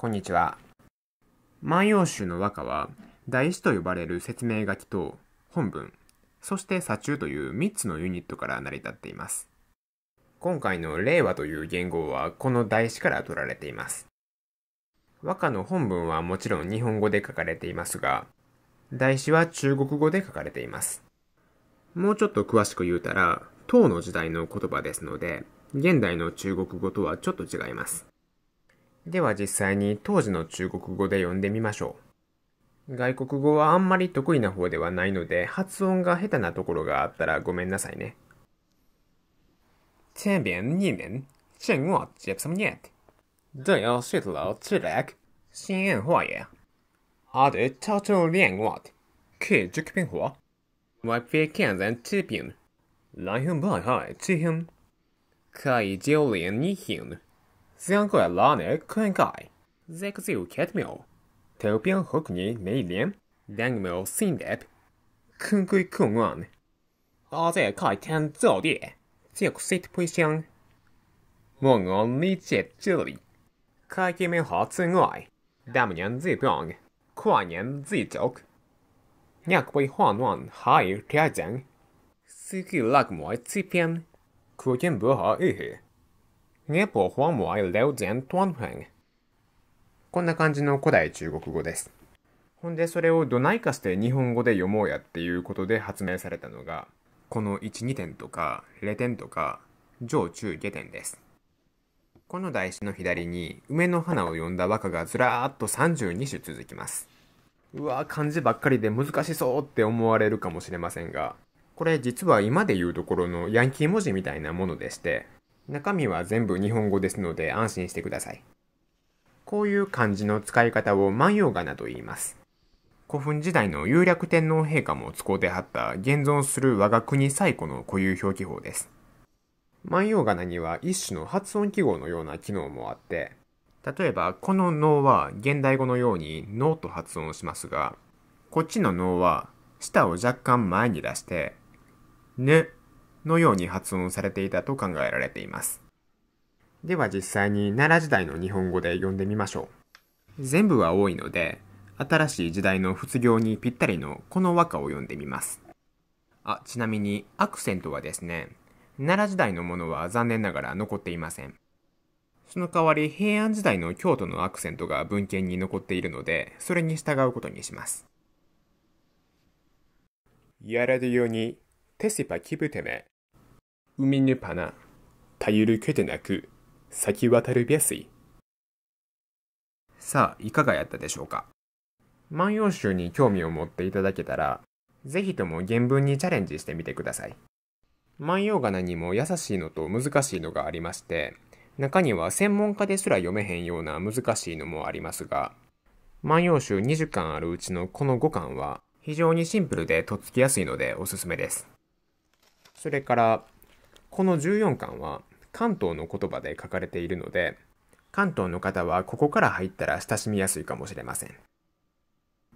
こんにちは。万葉集の和歌は、大詞と呼ばれる説明書きと本文、そして左中という3つのユニットから成り立っています。今回の令和という言語はこの大詞から取られています。和歌の本文はもちろん日本語で書かれていますが、大詞は中国語で書かれています。もうちょっと詳しく言うたら、唐の時代の言葉ですので、現代の中国語とはちょっと違います。では実際に当時の中国語で読んでみましょう。外国語はあんまり得意な方ではないので、発音が下手なところがあったらごめんなさいね。前面年、我接什么念？这要吃新话也。阿练我的，可这看不好可以就连你行。这样个老呢，可应该。这个只有解妙。台湾何年哪一年，两个兄弟，很鬼很玩。阿这开天造地，这个世变相。我讲你这这里，开起门好正来。当年最平，去年最糟。你可会缓缓海调整？司机拉我来这边，可见不好意。ネポンワイレオゼントンフェン。こんな感じの古代中国語です。ほんでそれをどないかして日本語で読もうやっていうことで発明されたのが、この1、2点とか、レ点とか、上中下点です。この台紙の左に梅の花を呼んだ和歌がずらーっと32種続きます。うわ漢字ばっかりで難しそうって思われるかもしれませんが、これ実は今で言うところのヤンキー文字みたいなものでして、中身は全部日本語ですので安心してください。こういう漢字の使い方を万葉仮名と言います。古墳時代の有略天皇陛下も使うてはった現存する我が国最古の固有表記法です。万葉仮名には一種の発音記号のような機能もあって、例えばこの能は現代語のように脳と発音しますが、こっちの脳は舌を若干前に出して、ねのように発音されていたと考えられています。では実際に奈良時代の日本語で読んでみましょう。全部は多いので、新しい時代の仏業にぴったりのこの和歌を読んでみます。あ、ちなみにアクセントはですね、奈良時代のものは残念ながら残っていません。その代わり平安時代の京都のアクセントが文献に残っているので、それに従うことにします。やられるようにテ스パキブテメ海ぬ뉴파나타유를쾌대나쿠사키와타르さあ、いかがやったでしょうか万葉集に興味を持っていただけたら、ぜひとも原文にチャレンジしてみてください。万葉仮名にも優しいのと難しいのがありまして、中には専門家ですら読めへんような難しいのもありますが、万葉集20巻あるうちのこの5巻は非常にシンプルでとっつきやすいのでおすすめです。それからこの14巻は関東の言葉で書かれているので関東の方はここから入ったら親しみやすいかもしれません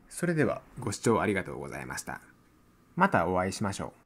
それではご視聴ありがとうございましたまたお会いしましょう